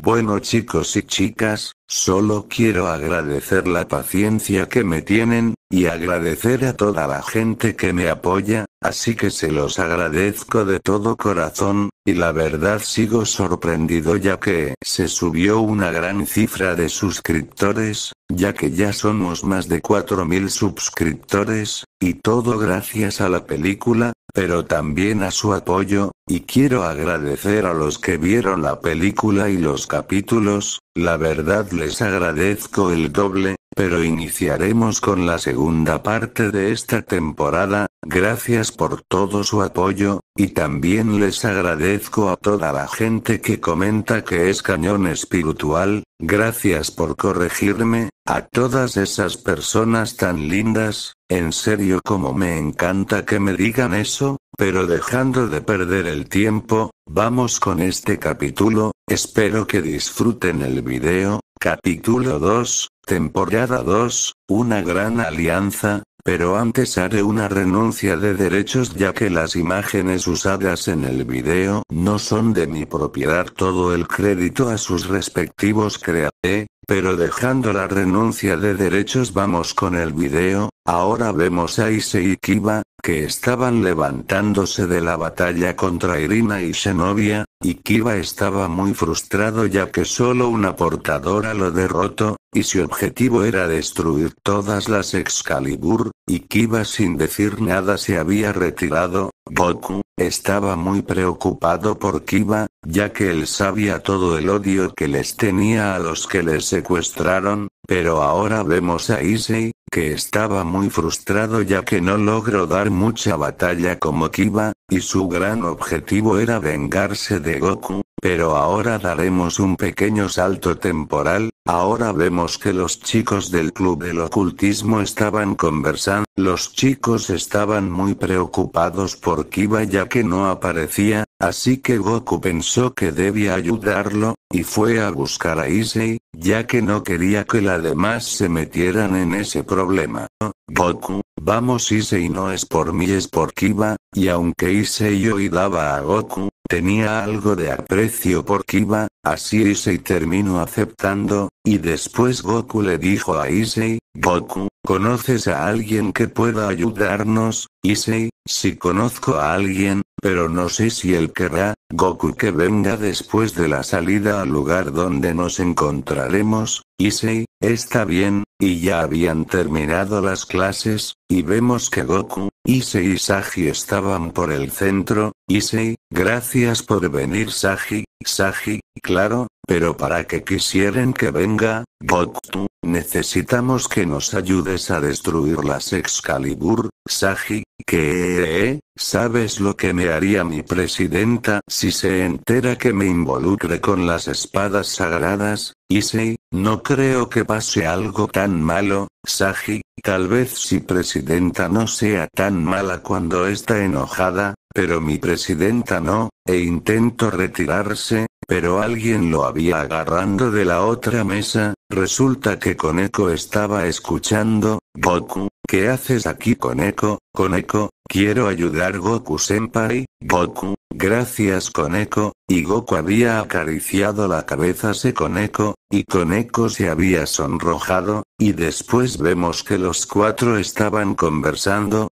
Bueno chicos y chicas, solo quiero agradecer la paciencia que me tienen, y agradecer a toda la gente que me apoya, así que se los agradezco de todo corazón, y la verdad sigo sorprendido ya que se subió una gran cifra de suscriptores, ya que ya somos más de 4.000 suscriptores, y todo gracias a la película, pero también a su apoyo, y quiero agradecer a los que vieron la película y los capítulos, la verdad les agradezco el doble, pero iniciaremos con la segunda parte de esta temporada, gracias por todo su apoyo, y también les agradezco a toda la gente que comenta que es cañón espiritual, gracias por corregirme, a todas esas personas tan lindas, en serio como me encanta que me digan eso, pero dejando de perder el tiempo, vamos con este capítulo, espero que disfruten el video, Capítulo 2, temporada 2, una gran alianza, pero antes haré una renuncia de derechos ya que las imágenes usadas en el video no son de mi propiedad todo el crédito a sus respectivos creadores, pero dejando la renuncia de derechos vamos con el video, ahora vemos a Issei Kiba, que estaban levantándose de la batalla contra Irina y Xenobia, y Kiba estaba muy frustrado ya que solo una portadora lo derrotó, y su objetivo era destruir todas las Excalibur, y Kiba sin decir nada se había retirado, Goku, estaba muy preocupado por Kiba, ya que él sabía todo el odio que les tenía a los que les secuestraron, pero ahora vemos a Issei, que estaba muy frustrado ya que no logró dar mucha batalla como Kiba, y su gran objetivo era vengarse de Goku, pero ahora daremos un pequeño salto temporal, ahora vemos que los chicos del club del ocultismo estaban conversando, los chicos estaban muy preocupados por Kiba ya que no aparecía, así que Goku pensó que debía ayudarlo, y fue a buscar a Issei, ya que no quería que la demás se metieran en ese problema. Goku, vamos Issei no es por mí es por Kiba, y aunque Issei oidaba a Goku, tenía algo de aprecio por Kiba, así Issei terminó aceptando, y después Goku le dijo a Issei, Goku, ¿Conoces a alguien que pueda ayudarnos? Isei, si conozco a alguien, pero no sé si él querrá, Goku que venga después de la salida al lugar donde nos encontraremos, Isei, está bien, y ya habían terminado las clases, y vemos que Goku, Issei y Sagi estaban por el centro, Isei, gracias por venir Sagi, Sagi, claro, pero para que quisieran que venga, Goku, necesitamos que nos ayudes a destruir las Excalibur, Saji. que... Eh, ¿Sabes lo que me haría mi presidenta si se entera que me involucre con las espadas sagradas? Y si, no creo que pase algo tan malo, Saji. tal vez si presidenta no sea tan mala cuando está enojada, pero mi presidenta no, e intento retirarse, pero alguien lo había agarrando de la otra mesa, resulta que koneko estaba escuchando, Goku, ¿qué haces aquí koneko, koneko, quiero ayudar Goku Senpai, Goku, gracias koneko, y Goku había acariciado la cabeza se koneko, y koneko se había sonrojado, y después vemos que los cuatro estaban conversando,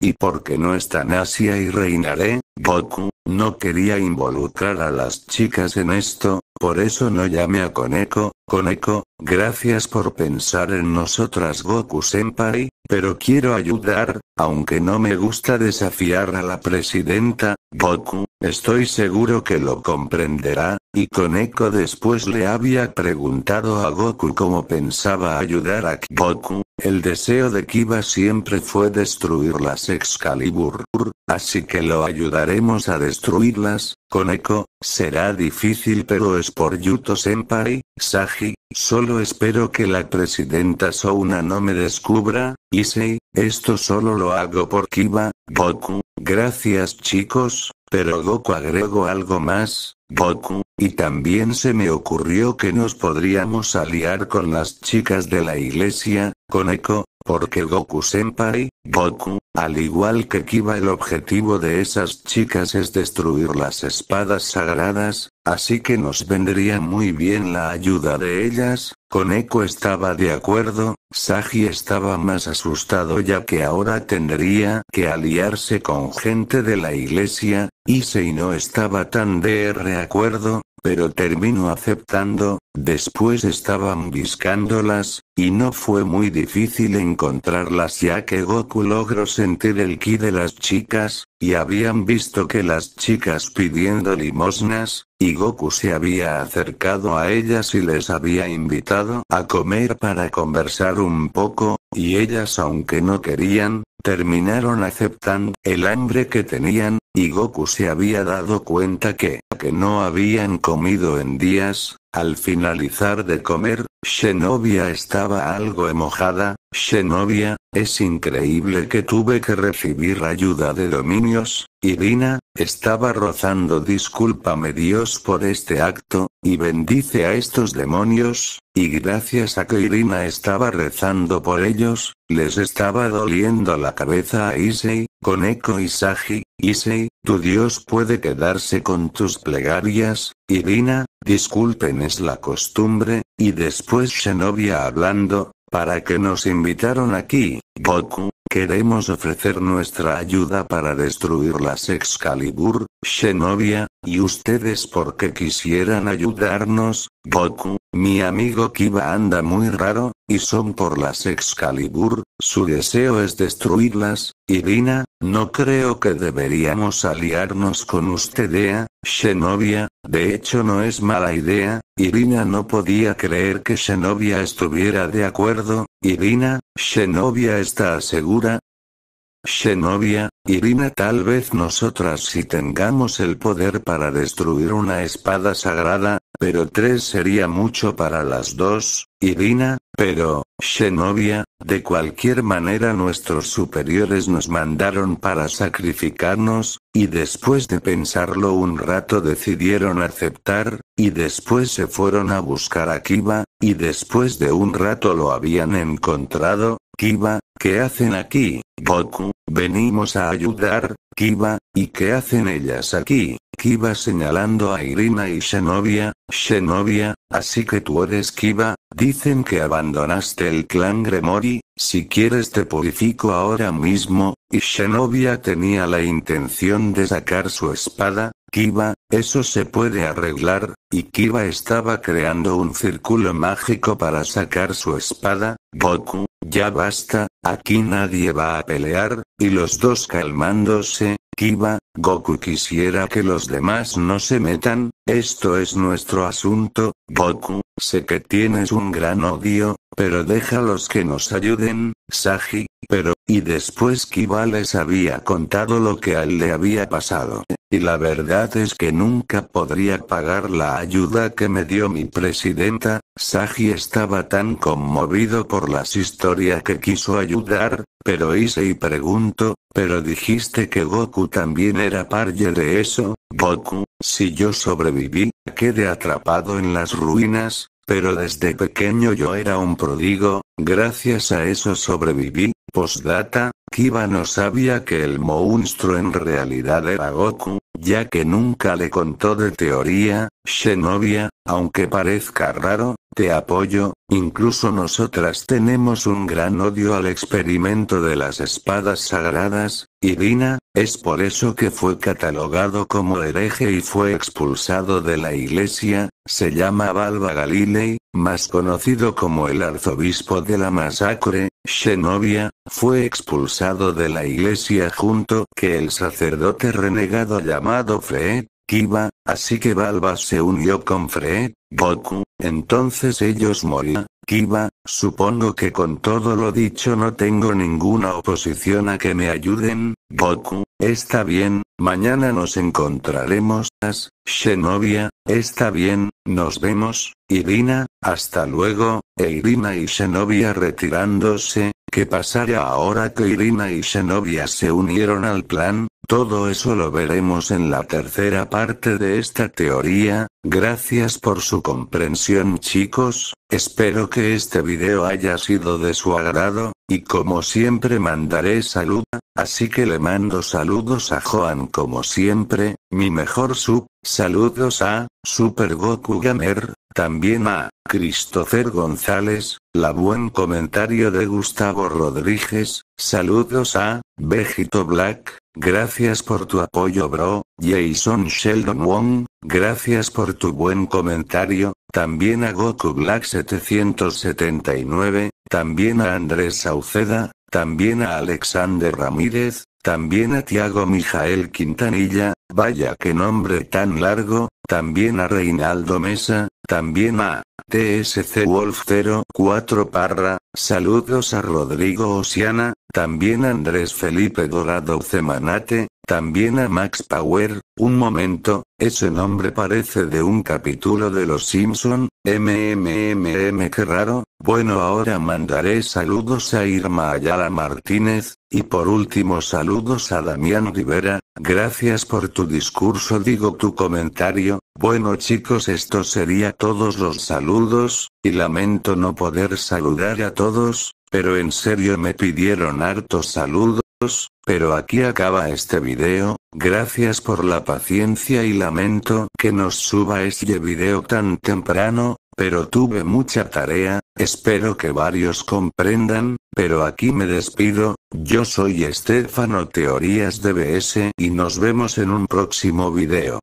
y porque no tan Asia y reinaré, Goku, no quería involucrar a las chicas en esto, por eso no llamé a Koneko, Koneko, gracias por pensar en nosotras Goku-senpai, pero quiero ayudar, aunque no me gusta desafiar a la presidenta, Goku, estoy seguro que lo comprenderá, y Koneko después le había preguntado a Goku cómo pensaba ayudar a Goku, el deseo de Kiba siempre fue destruir las Excalibur, así que lo ayudaremos a destruirlas, con Eko, será difícil pero es por Yuto Senpai, Saji, solo espero que la presidenta Souna no me descubra, Issei, esto solo lo hago por Kiba, Goku, gracias chicos, pero Goku agrego algo más, Goku, y también se me ocurrió que nos podríamos aliar con las chicas de la iglesia, con Eko, porque Goku Senpai, Goku, al igual que Kiba el objetivo de esas chicas es destruir las espadas sagradas, así que nos vendría muy bien la ayuda de ellas, con Eco estaba de acuerdo, Sagi estaba más asustado ya que ahora tendría que aliarse con gente de la iglesia, Issei no estaba tan de acuerdo, pero terminó aceptando, después estaban buscándolas. Y no fue muy difícil encontrarlas ya que Goku logró sentir el ki de las chicas, y habían visto que las chicas pidiendo limosnas, y Goku se había acercado a ellas y les había invitado a comer para conversar un poco, y ellas aunque no querían, terminaron aceptando el hambre que tenían, y Goku se había dado cuenta que, que no habían comido en días, al finalizar de comer, Xenobia estaba algo emojada, Xenobia, es increíble que tuve que recibir ayuda de dominios. Irina, estaba rozando discúlpame Dios por este acto, y bendice a estos demonios, y gracias a que Irina estaba rezando por ellos, les estaba doliendo la cabeza a Issei, con Eco y Saji, Issei, tu Dios puede quedarse con tus plegarias, Irina, Disculpen es la costumbre, y después Shenobia hablando, para que nos invitaron aquí, Goku, queremos ofrecer nuestra ayuda para destruir las Excalibur, Shenobia, y ustedes porque quisieran ayudarnos, Goku, mi amigo Kiba anda muy raro, y son por las Excalibur, su deseo es destruirlas, Irina, no creo que deberíamos aliarnos con usted, Xenobia, ¿eh? de hecho no es mala idea, Irina no podía creer que Xenobia estuviera de acuerdo, Irina, Xenobia está segura, xenobia Irina tal vez nosotras si tengamos el poder para destruir una espada sagrada, pero tres sería mucho para las dos, Irina, pero, xenobia de cualquier manera nuestros superiores nos mandaron para sacrificarnos, y después de pensarlo un rato decidieron aceptar, y después se fueron a buscar a Kiba, y después de un rato lo habían encontrado, Kiba, ¿qué hacen aquí, Goku? Venimos a ayudar, Kiba, ¿y qué hacen ellas aquí? Kiba señalando a Irina y Xenobia, Xenobia, así que tú eres Kiba, dicen que abandonaste el clan Gremori, si quieres te purifico ahora mismo, y Xenobia tenía la intención de sacar su espada, Kiba, eso se puede arreglar, y Kiba estaba creando un círculo mágico para sacar su espada, Goku, ya basta, aquí nadie va a pelear, y los dos calmándose, Kiba, Goku quisiera que los demás no se metan, esto es nuestro asunto, Goku, sé que tienes un gran odio, pero deja los que nos ayuden, Saji, pero, y después Kiba les había contado lo que a él le había pasado. Y la verdad es que nunca podría pagar la ayuda que me dio mi presidenta, Saji estaba tan conmovido por las historias que quiso ayudar, pero hice y pregunto, pero dijiste que Goku también era parte de eso, Goku, si yo sobreviví, quedé atrapado en las ruinas, pero desde pequeño yo era un prodigo, gracias a eso sobreviví, postdata, Kiba no sabía que el monstruo en realidad era Goku, ya que nunca le contó de teoría, Xenobia, aunque parezca raro, te apoyo, incluso nosotras tenemos un gran odio al experimento de las espadas sagradas, Irina, es por eso que fue catalogado como hereje y fue expulsado de la iglesia, se llama Balba Galilei, más conocido como el arzobispo de la masacre, Xenobia, fue expulsado de la iglesia junto que el sacerdote renegado llamado Fred, kiva así que Balba se unió con Fred, Goku, entonces ellos morían, Kiba, supongo que con todo lo dicho no tengo ninguna oposición a que me ayuden, Goku, está bien, mañana nos encontraremos, As, Shenobia, está bien, nos vemos, Irina, hasta luego, e Irina y Shenobia retirándose, ¿qué pasará ahora que Irina y Shenobia se unieron al plan? Todo eso lo veremos en la tercera parte de esta teoría, gracias por su comprensión chicos, espero que este video haya sido de su agrado, y como siempre mandaré saluda, así que le mando saludos a Joan como siempre, mi mejor sub, saludos a, Super Goku Gamer, también a, Christopher González, la buen comentario de Gustavo Rodríguez, saludos a, Vegito Black, gracias por tu apoyo bro, Jason Sheldon Wong, gracias por tu buen comentario, también a Goku Black 779, también a Andrés Sauceda, también a Alexander Ramírez, también a Tiago Mijael Quintanilla, vaya que nombre tan largo, también a Reinaldo Mesa, también a TSC Wolf 04 Parra, saludos a Rodrigo Osiana, también a Andrés Felipe Dorado Cemanate, también a Max Power, un momento, ese nombre parece de un capítulo de Los Simpson, MMMM qué raro, bueno ahora mandaré saludos a Irma Ayala Martínez, y por último saludos a Damián Rivera, gracias por tu discurso digo tu comentario, bueno chicos esto sería todos los saludos, y lamento no poder saludar a todos, pero en serio me pidieron hartos saludos. Pero aquí acaba este video, gracias por la paciencia y lamento que nos suba este video tan temprano, pero tuve mucha tarea, espero que varios comprendan, pero aquí me despido, yo soy Estefano Teorías DBS y nos vemos en un próximo video.